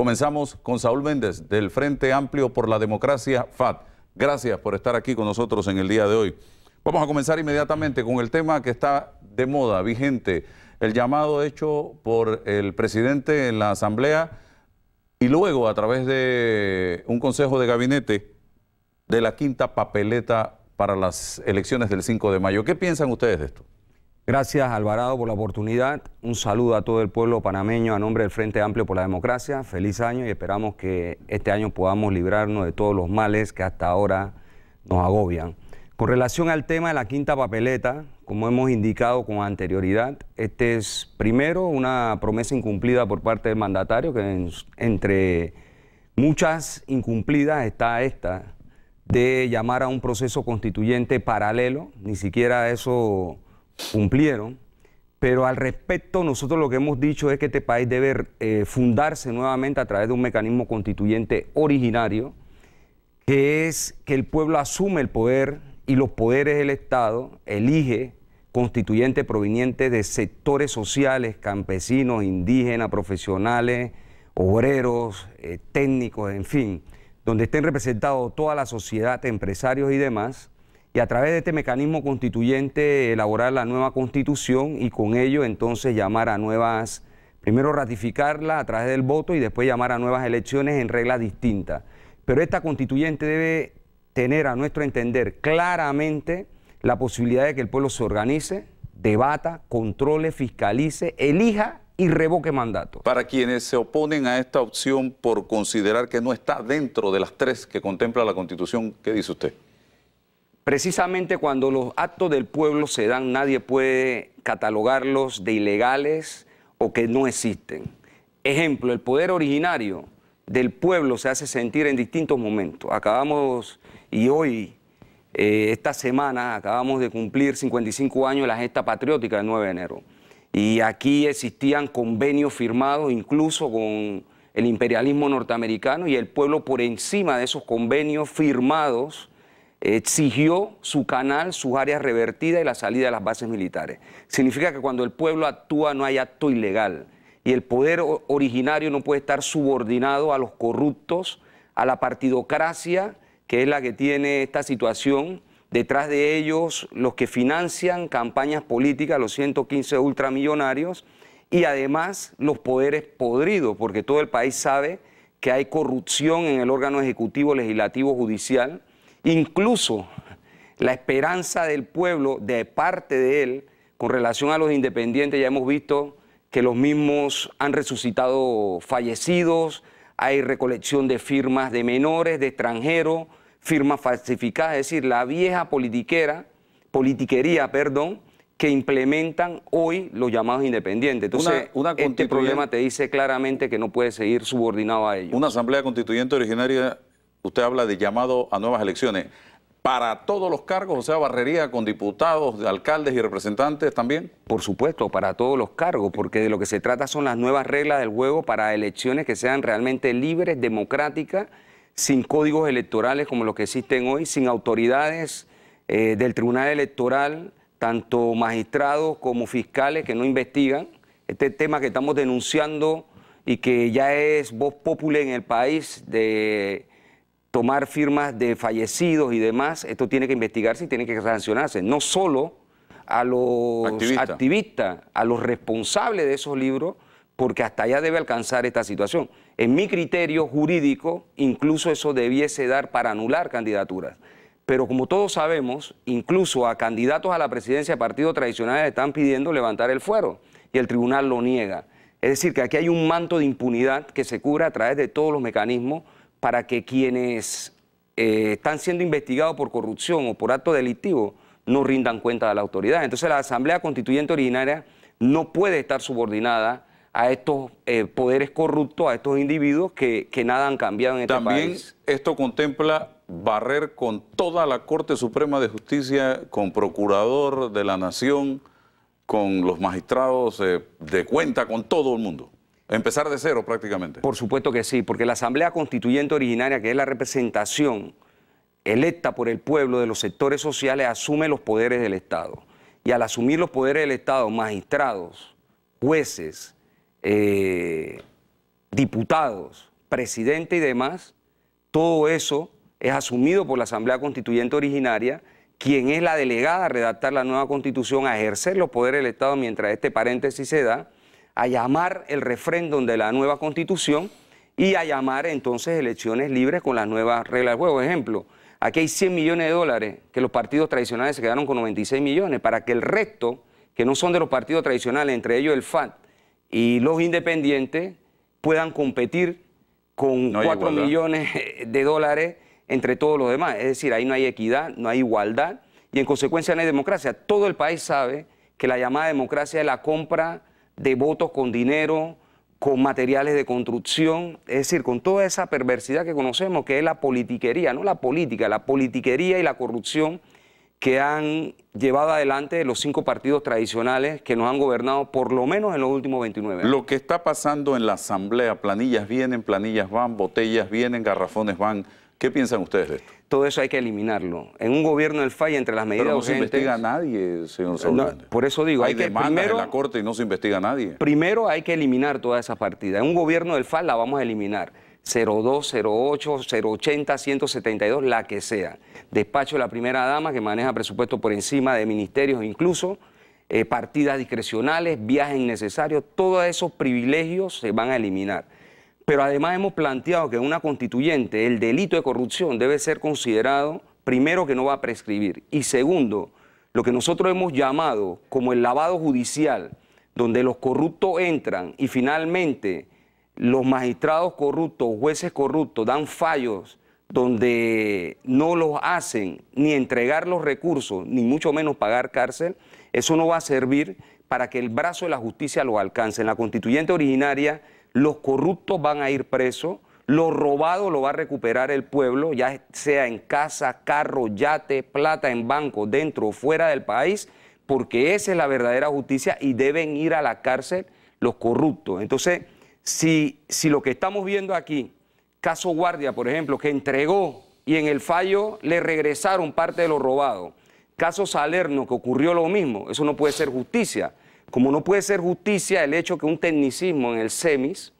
Comenzamos con Saúl Méndez del Frente Amplio por la Democracia, FAT. Gracias por estar aquí con nosotros en el día de hoy. Vamos a comenzar inmediatamente con el tema que está de moda, vigente, el llamado hecho por el presidente en la Asamblea y luego a través de un consejo de gabinete de la quinta papeleta para las elecciones del 5 de mayo. ¿Qué piensan ustedes de esto? Gracias Alvarado por la oportunidad. Un saludo a todo el pueblo panameño a nombre del Frente Amplio por la Democracia. Feliz año y esperamos que este año podamos librarnos de todos los males que hasta ahora nos agobian. Con relación al tema de la quinta papeleta, como hemos indicado con anterioridad, este es primero una promesa incumplida por parte del mandatario, que entre muchas incumplidas está esta de llamar a un proceso constituyente paralelo, ni siquiera eso cumplieron, pero al respecto nosotros lo que hemos dicho es que este país debe eh, fundarse nuevamente a través de un mecanismo constituyente originario, que es que el pueblo asume el poder y los poderes del Estado elige constituyentes provenientes de sectores sociales, campesinos, indígenas, profesionales, obreros, eh, técnicos, en fin, donde estén representados toda la sociedad, empresarios y demás, y a través de este mecanismo constituyente elaborar la nueva constitución y con ello entonces llamar a nuevas, primero ratificarla a través del voto y después llamar a nuevas elecciones en reglas distintas. Pero esta constituyente debe tener a nuestro entender claramente la posibilidad de que el pueblo se organice, debata, controle, fiscalice, elija y revoque mandato. Para quienes se oponen a esta opción por considerar que no está dentro de las tres que contempla la Constitución, ¿qué dice usted? Precisamente cuando los actos del pueblo se dan, nadie puede catalogarlos de ilegales o que no existen. Ejemplo, el poder originario del pueblo se hace sentir en distintos momentos. Acabamos, y hoy, eh, esta semana, acabamos de cumplir 55 años de la gesta patriótica del 9 de enero. Y aquí existían convenios firmados incluso con el imperialismo norteamericano y el pueblo por encima de esos convenios firmados exigió su canal, sus áreas revertidas y la salida de las bases militares. Significa que cuando el pueblo actúa no hay acto ilegal y el poder originario no puede estar subordinado a los corruptos, a la partidocracia, que es la que tiene esta situación. Detrás de ellos, los que financian campañas políticas, los 115 ultramillonarios, y además los poderes podridos, porque todo el país sabe que hay corrupción en el órgano ejecutivo, legislativo, judicial Incluso la esperanza del pueblo de parte de él con relación a los independientes, ya hemos visto que los mismos han resucitado fallecidos, hay recolección de firmas de menores, de extranjeros, firmas falsificadas, es decir, la vieja politiquera, politiquería, perdón, que implementan hoy los llamados independientes. Entonces, este problema te dice claramente que no puede seguir subordinado a ellos. Una asamblea constituyente originaria usted habla de llamado a nuevas elecciones. ¿Para todos los cargos, o sea, barrería con diputados, alcaldes y representantes también? Por supuesto, para todos los cargos, porque de lo que se trata son las nuevas reglas del juego para elecciones que sean realmente libres, democráticas, sin códigos electorales como los que existen hoy, sin autoridades eh, del Tribunal Electoral, tanto magistrados como fiscales que no investigan. Este tema que estamos denunciando y que ya es voz popular en el país de tomar firmas de fallecidos y demás, esto tiene que investigarse y tiene que sancionarse, no solo a los activistas, a los responsables de esos libros, porque hasta allá debe alcanzar esta situación. En mi criterio jurídico, incluso eso debiese dar para anular candidaturas. Pero como todos sabemos, incluso a candidatos a la presidencia de partidos tradicionales están pidiendo levantar el fuero y el tribunal lo niega. Es decir, que aquí hay un manto de impunidad que se cubre a través de todos los mecanismos para que quienes eh, están siendo investigados por corrupción o por acto delictivo no rindan cuenta de la autoridad. Entonces la Asamblea Constituyente Originaria no puede estar subordinada a estos eh, poderes corruptos, a estos individuos que, nada han cambiado en este país. También esto contempla barrer con toda la Corte Suprema de Justicia, con Procurador de la Nación, con los magistrados eh, de cuenta, con todo el mundo. Empezar de cero prácticamente. Por supuesto que sí, porque la Asamblea Constituyente originaria, que es la representación electa por el pueblo de los sectores sociales, asume los poderes del Estado. Y al asumir los poderes del Estado, magistrados, jueces, eh, diputados, presidente y demás, todo eso es asumido por la Asamblea Constituyente originaria, quien es la delegada a redactar la nueva constitución, a ejercer los poderes del Estado mientras este paréntesis se da a llamar el referéndum de la nueva constitución y a llamar entonces elecciones libres con las nuevas reglas del juego. Ejemplo, aquí hay 100 millones de dólares que los partidos tradicionales se quedaron con 96 millones para que el resto, que no son de los partidos tradicionales, entre ellos el FAT y los independientes, puedan competir con 4 millones de dólares entre todos los demás. Es decir, ahí no hay equidad, no hay igualdad y en consecuencia no hay democracia. Todo el país sabe que la llamada democracia es la compra de votos con dinero, con materiales de construcción, es decir, con toda esa perversidad que conocemos, que es la politiquería, no la política, la politiquería y la corrupción que han llevado adelante los cinco partidos tradicionales que nos han gobernado por lo menos en los últimos 29 años. Lo que está pasando en la Asamblea, planillas vienen, planillas van, botellas vienen, garrafones van, ¿Qué piensan ustedes de esto? Todo eso hay que eliminarlo. En un gobierno del y entre las medidas Pero no se investiga a nadie, señor por eso digo, hay, que primero, en la corte y no se investiga a nadie. Primero hay que eliminar toda esa partida. En un gobierno del FAL la vamos a eliminar. 02, 08, 080, 172, la que sea. Despacho de la primera dama que maneja presupuesto por encima de ministerios incluso, eh, partidas discrecionales, viajes innecesarios, todos esos privilegios se van a eliminar. Pero además hemos planteado que en una constituyente el delito de corrupción debe ser considerado, primero, que no va a prescribir y segundo, lo que nosotros hemos llamado como el lavado judicial, donde los corruptos entran y finalmente los magistrados corruptos, jueces corruptos dan fallos donde no los hacen ni entregar los recursos, ni mucho menos pagar cárcel, eso no va a servir para que el brazo de la justicia lo alcance. En la constituyente originaria los corruptos van a ir presos, lo robado lo va a recuperar el pueblo, ya sea en casa, carro, yate, plata en banco, dentro o fuera del país, porque esa es la verdadera justicia y deben ir a la cárcel los corruptos. Entonces, si, si lo que estamos viendo aquí, caso Guardia, por ejemplo, que entregó y en el fallo le regresaron parte de lo robado, caso Salerno, que ocurrió lo mismo, eso no puede ser justicia. Como no puede ser justicia el hecho que un tecnicismo en el SEMIS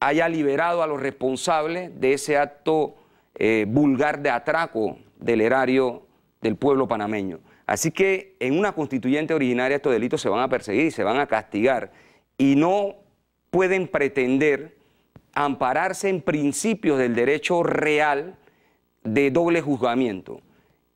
haya liberado a los responsables de ese acto eh, vulgar de atraco del erario del pueblo panameño. Así que en una constituyente originaria estos delitos se van a perseguir y se van a castigar y no pueden pretender ampararse en principios del derecho real de doble juzgamiento.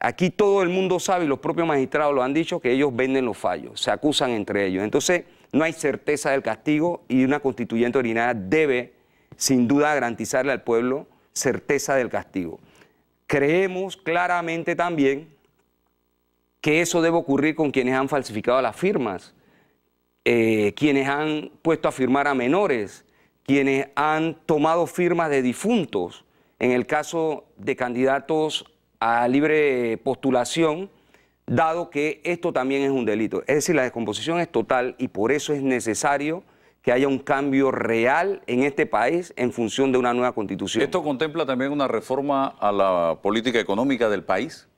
Aquí todo el mundo sabe, y los propios magistrados lo han dicho, que ellos venden los fallos, se acusan entre ellos. Entonces, no hay certeza del castigo y una constituyente ordinaria debe, sin duda, garantizarle al pueblo certeza del castigo. Creemos claramente también que eso debe ocurrir con quienes han falsificado las firmas, eh, quienes han puesto a firmar a menores, quienes han tomado firmas de difuntos, en el caso de candidatos a libre postulación, dado que esto también es un delito. Es decir, la descomposición es total y por eso es necesario que haya un cambio real en este país en función de una nueva constitución. ¿Esto contempla también una reforma a la política económica del país?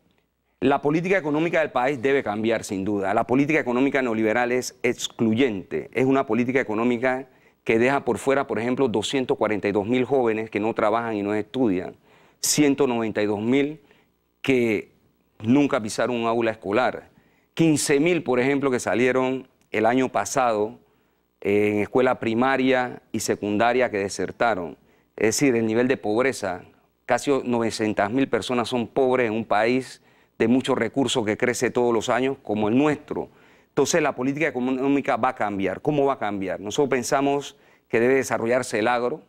La política económica del país debe cambiar, sin duda. La política económica neoliberal es excluyente. Es una política económica que deja por fuera, por ejemplo, 242 mil jóvenes que no trabajan y no estudian, 192 mil que nunca pisaron un aula escolar. 15.000, por ejemplo, que salieron el año pasado en escuela primaria y secundaria que desertaron. Es decir, el nivel de pobreza, casi 900.000 personas son pobres en un país de muchos recursos que crece todos los años como el nuestro. Entonces la política económica va a cambiar. ¿Cómo va a cambiar? Nosotros pensamos que debe desarrollarse el agro.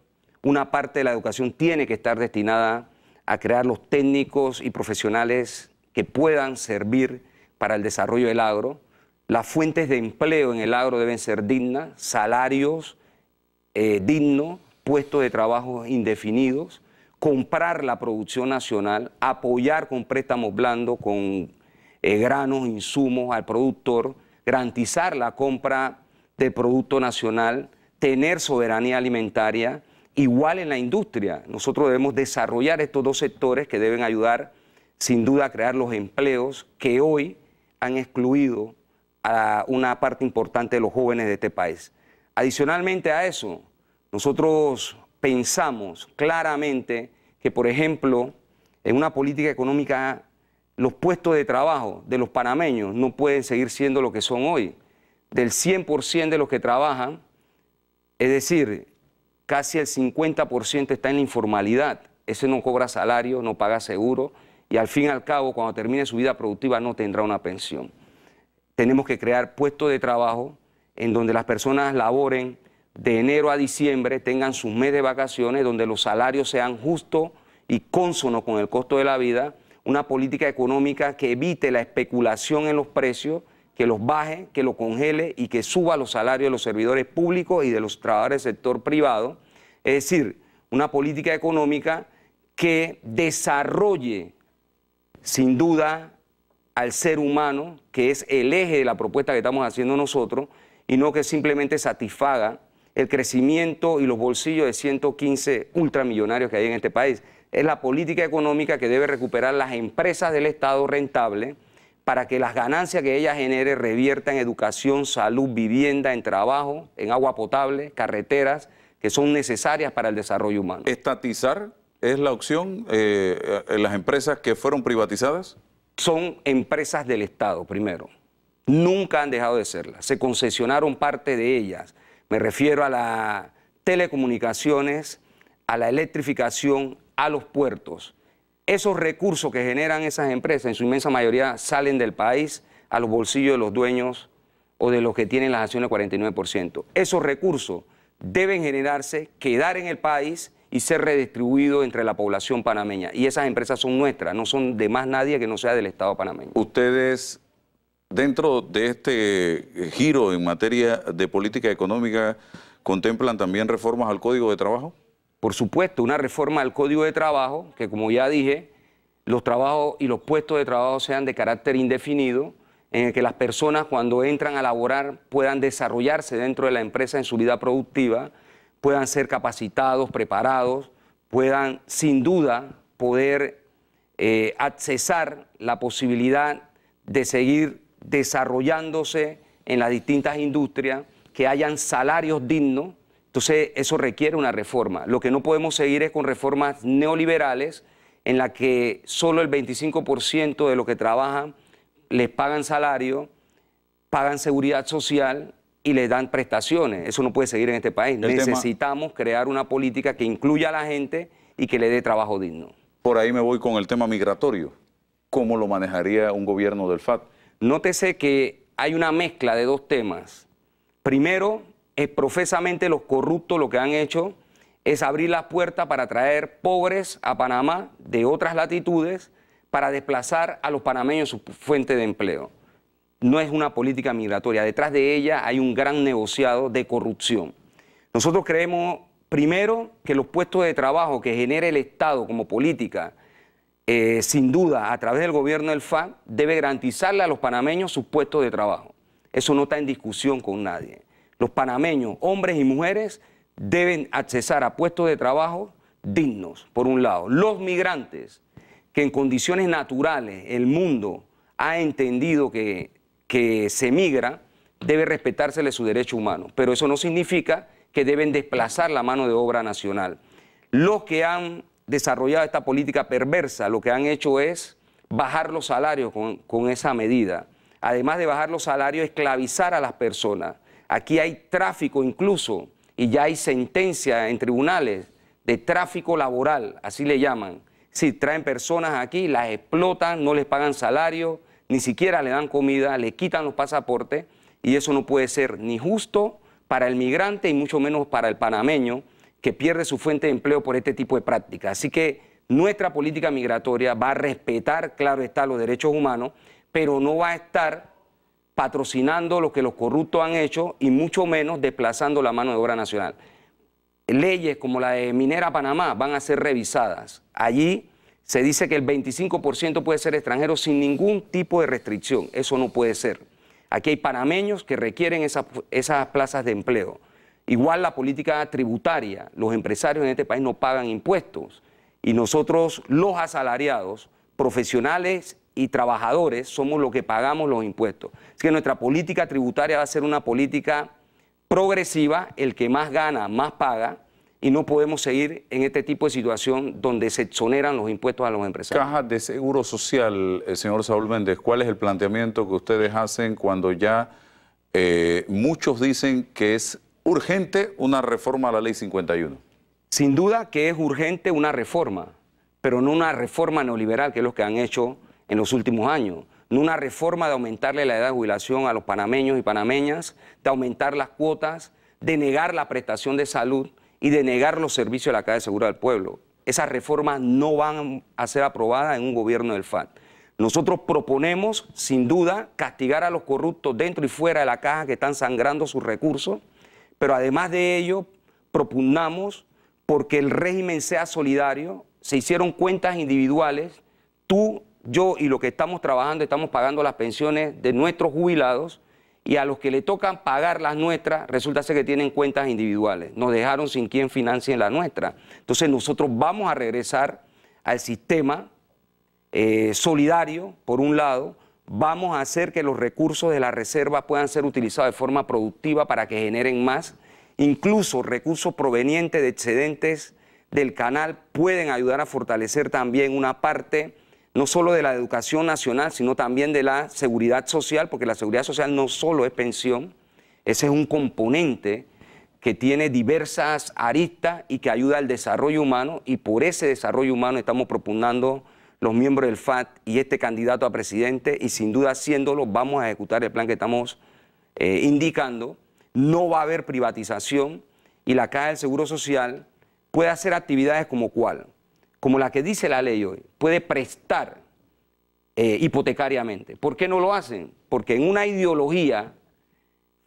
Una parte de la educación tiene que estar destinada a crear los técnicos y profesionales que puedan servir para el desarrollo del agro. Las fuentes de empleo en el agro deben ser dignas, salarios eh, dignos, puestos de trabajo indefinidos, comprar la producción nacional, apoyar con préstamos blandos, con eh, granos, insumos al productor, garantizar la compra de producto nacional, tener soberanía alimentaria, Igual en la industria, nosotros debemos desarrollar estos dos sectores que deben ayudar sin duda a crear los empleos que hoy han excluido a una parte importante de los jóvenes de este país. Adicionalmente a eso, nosotros pensamos claramente que, por ejemplo, en una política económica, los puestos de trabajo de los panameños no pueden seguir siendo lo que son hoy. Del 100% de los que trabajan, es decir, casi el 50% está en la informalidad. Ese no cobra salario, no paga seguro y al fin y al cabo, cuando termine su vida productiva, no tendrá una pensión. Tenemos que crear puestos de trabajo en donde las personas laboren de enero a diciembre, tengan sus meses de vacaciones, donde los salarios sean justos y cónsonos con el costo de la vida, una política económica que evite la especulación en los precios que los baje, que lo congele y que suba los salarios de los servidores públicos y de los trabajadores del sector privado. Es decir, una política económica que desarrolle sin duda al ser humano, que es el eje de la propuesta que estamos haciendo nosotros, y no que simplemente satisfaga el crecimiento y los bolsillos de 115 ultramillonarios que hay en este país. Es la política económica que debe recuperar las empresas del Estado rentable para que las ganancias que ella genere reviertan en educación, salud, vivienda, en trabajo, en agua potable, carreteras, que son necesarias para el desarrollo humano. ¿Estatizar es la opción eh, en las empresas que fueron privatizadas? Son empresas del Estado, primero. Nunca han dejado de serlas. Se concesionaron parte de ellas. Me refiero a las telecomunicaciones, a la electrificación, a los puertos esos recursos que generan esas empresas, en su inmensa mayoría, salen del país a los bolsillos de los dueños o de los que tienen las acciones 49%. Esos recursos deben generarse, quedar en el país y ser redistribuidos entre la población panameña. Y esas empresas son nuestras, no son de más nadie que no sea del Estado panameño. Ustedes, dentro de este giro en materia de política económica, contemplan también reformas al Código de Trabajo? Por supuesto, una reforma al Código de Trabajo, que como ya dije, los trabajos y los puestos de trabajo sean de carácter indefinido, en el que las personas cuando entran a laborar puedan desarrollarse dentro de la empresa en su vida productiva, puedan ser capacitados, preparados, puedan sin duda poder eh, accesar la posibilidad de seguir desarrollándose en las distintas industrias, que hayan salarios dignos, entonces, eso requiere una reforma. Lo que no podemos seguir es con reformas neoliberales en la que solo el 25% de los que trabajan les pagan salario, pagan seguridad social y les dan prestaciones. Eso no puede seguir en este país. Necesitamos crear una política que incluya a la gente y que le dé trabajo digno. Por ahí me voy con el tema migratorio. ¿Cómo lo manejaría un gobierno del FAT? Nótese que hay una mezcla de dos temas. Primero, es profesamente los corruptos lo que han hecho es abrir la puerta para traer pobres a Panamá de otras latitudes para desplazar a los panameños su fuente de empleo. No es una política migratoria, detrás de ella hay un gran negociado de corrupción. Nosotros creemos, primero, que los puestos de trabajo que genera el Estado como política, eh, sin duda, a través del gobierno del FA, debe garantizarle a los panameños sus puestos de trabajo. Eso no está en discusión con nadie los panameños, hombres y mujeres, deben accesar a puestos de trabajo dignos, por un lado. Los migrantes, que en condiciones naturales el mundo ha entendido que, que se migra, debe respetársele su derecho humano. Pero eso no significa que deben desplazar la mano de obra nacional. Los que han desarrollado esta política perversa, lo que han hecho es bajar los salarios con, con esa medida. Además de bajar los salarios, esclavizar a las personas Aquí hay tráfico incluso y ya hay sentencia en tribunales de tráfico laboral, así le llaman. Si traen personas aquí, las explotan, no les pagan salario, ni siquiera le dan comida, le quitan los pasaportes y eso no puede ser ni justo para el migrante y mucho menos para el panameño que pierde su fuente de empleo por este tipo de prácticas. Así que nuestra política migratoria va a respetar, claro está, los derechos humanos, pero no va a estar patrocinando lo que los corruptos han hecho y mucho menos desplazando la mano de obra nacional. Leyes como la de Minera Panamá van a ser revisadas. Allí se dice que el 25% puede ser extranjero sin ningún tipo de restricción. Eso no puede ser. Aquí hay panameños que requieren esas, plazas de empleo. Igual la política tributaria. Los empresarios en este país no pagan impuestos. Y nosotros, los asalariados, profesionales y trabajadores somos los que pagamos los impuestos. Así que nuestra política tributaria va a ser una política progresiva, el que más gana, más paga, y no podemos seguir en este tipo de situación donde se exoneran los impuestos a los empresarios. Caja de Seguro Social, eh, señor Saúl Méndez, ¿cuál es el planteamiento que ustedes hacen cuando ya eh, muchos dicen que es urgente una reforma a la Ley 51? Sin duda que es urgente una reforma, pero no una reforma neoliberal, que es lo que han hecho en los últimos años. No Una reforma de aumentarle la edad de jubilación a los panameños y panameñas, de aumentar las cuotas, de negar la prestación de salud y de negar los servicios de la Caja de Seguro del Pueblo. Esas reformas no van a ser aprobadas en un gobierno del FAT. Nosotros proponemos, sin duda, castigar a los corruptos dentro y fuera de la caja que están sangrando sus recursos, pero además de ello, propugnamos porque el régimen sea solidario, se hicieron cuentas individuales, tú yo y lo que estamos trabajando estamos pagando las pensiones de nuestros jubilados y a los que le tocan pagar las nuestras, resulta ser que tienen cuentas individuales. Nos dejaron sin quien financie las nuestras. Entonces nosotros vamos a regresar al sistema eh, solidario, por un lado, vamos a hacer que los recursos de la reserva puedan ser utilizados de forma productiva para que generen más. Incluso recursos provenientes de excedentes del canal pueden ayudar a fortalecer también una parte no solo de la educación nacional, sino también de la seguridad social, porque la seguridad social no solo es pensión, ese es un componente que tiene diversas aristas y que ayuda al desarrollo humano, y por ese desarrollo humano estamos propugnando los miembros del FAT y este candidato a presidente, y sin duda haciéndolo vamos a ejecutar el plan que estamos eh, indicando, no va a haber privatización, y la Caja del Seguro Social puede hacer actividades como cuál, como la que dice la ley hoy, puede prestar eh, hipotecariamente. ¿Por qué no lo hacen? Porque en una ideología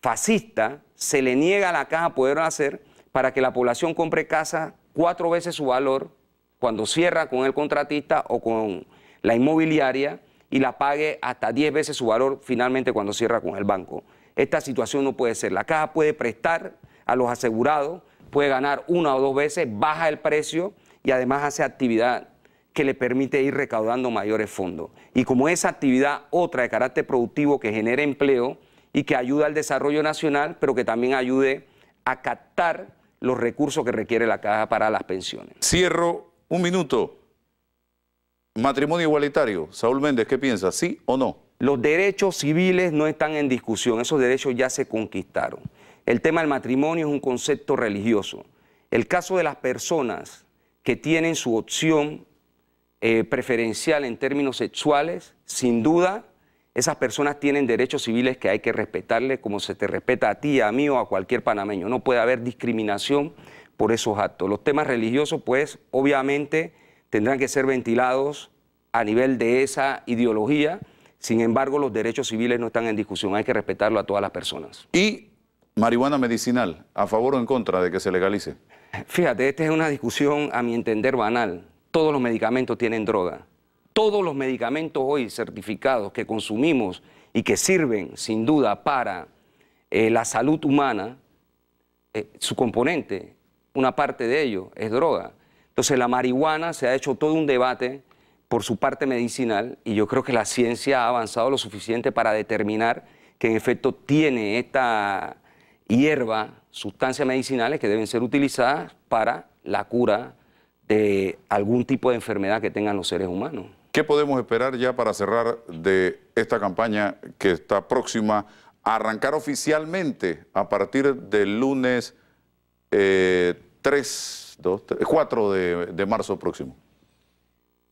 fascista se le niega a la caja poder hacer para que la población compre casa cuatro veces su valor cuando cierra con el contratista o con la inmobiliaria y la pague hasta diez veces su valor finalmente cuando cierra con el banco. Esta situación no puede ser. La caja puede prestar a los asegurados, puede ganar una o dos veces, baja el precio y además hace actividad que le permite ir recaudando mayores fondos. Y como esa actividad otra de carácter productivo que genera empleo y que ayuda al desarrollo nacional, pero que también ayude a captar los recursos que requiere la caja para las pensiones. Cierro un minuto. Matrimonio igualitario. Saúl Méndez, ¿qué piensa? ¿Sí o no? Los derechos civiles no están en discusión, esos derechos ya se conquistaron. El tema del matrimonio es un concepto religioso. El caso de las personas que tienen su opción eh, preferencial en términos sexuales, sin duda, esas personas tienen derechos civiles que hay que respetarle como se te respeta a ti, a mí o a cualquier panameño. No puede haber discriminación por esos actos. Los temas religiosos, pues, obviamente tendrán que ser ventilados a nivel de esa ideología. Sin embargo, los derechos civiles no están en discusión, hay que respetarlo a todas las personas. ¿Y marihuana medicinal, a favor o en contra de que se legalice? Fíjate, esta es una discusión, a mi entender, banal. Todos los medicamentos tienen droga. Todos los medicamentos hoy certificados que consumimos y que sirven, sin duda, para eh, la salud humana, eh, su componente, una parte de ello, es droga. Entonces, la marihuana se ha hecho todo un debate por su parte medicinal y yo creo que la ciencia ha avanzado lo suficiente para determinar que en efecto tiene esta hierba, sustancias medicinales que deben ser utilizadas para la cura de algún tipo de enfermedad que tengan los seres humanos. ¿Qué podemos esperar ya para cerrar de esta campaña que está próxima a arrancar oficialmente a partir del lunes 3, 2, 4 de, de marzo próximo?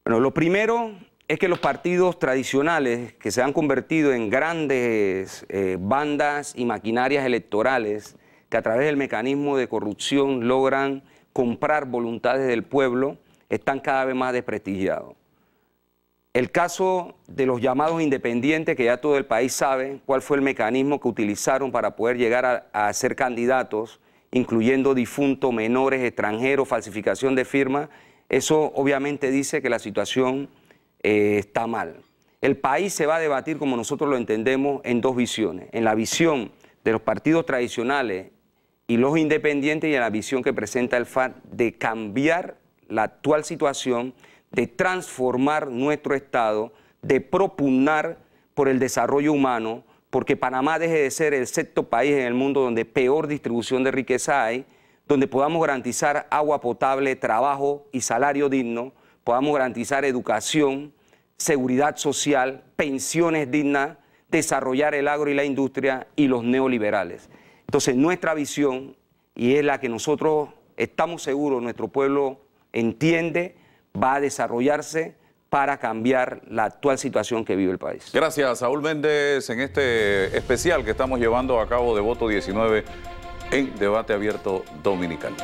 Bueno, lo primero es que los partidos tradicionales que se han convertido en grandes eh, bandas y maquinarias electorales que a través del mecanismo de corrupción logran comprar voluntades del pueblo, están cada vez más desprestigiados. El caso de los llamados independientes, que ya todo el país sabe cuál fue el mecanismo que utilizaron para poder llegar a, ser candidatos, incluyendo difuntos, menores, extranjeros, falsificación de firmas, eso obviamente dice que la situación eh, está mal. El país se va a debatir, como nosotros lo entendemos, en dos visiones, en la visión de los partidos tradicionales y los independientes y en la visión que presenta el FAD de cambiar la actual situación, de transformar nuestro Estado, de propugnar por el desarrollo humano, porque Panamá deje de ser el sexto país en el mundo donde peor distribución de riqueza hay, donde podamos garantizar agua potable, trabajo y salario digno, podamos garantizar educación, seguridad social, pensiones dignas, desarrollar el agro y la industria y los neoliberales. Entonces, nuestra visión, y es la que nosotros estamos seguros, nuestro pueblo entiende, va a desarrollarse para cambiar la actual situación que vive el país. Gracias, Saúl Méndez, en este especial que estamos llevando a cabo de Voto 19 en Debate Abierto dominicano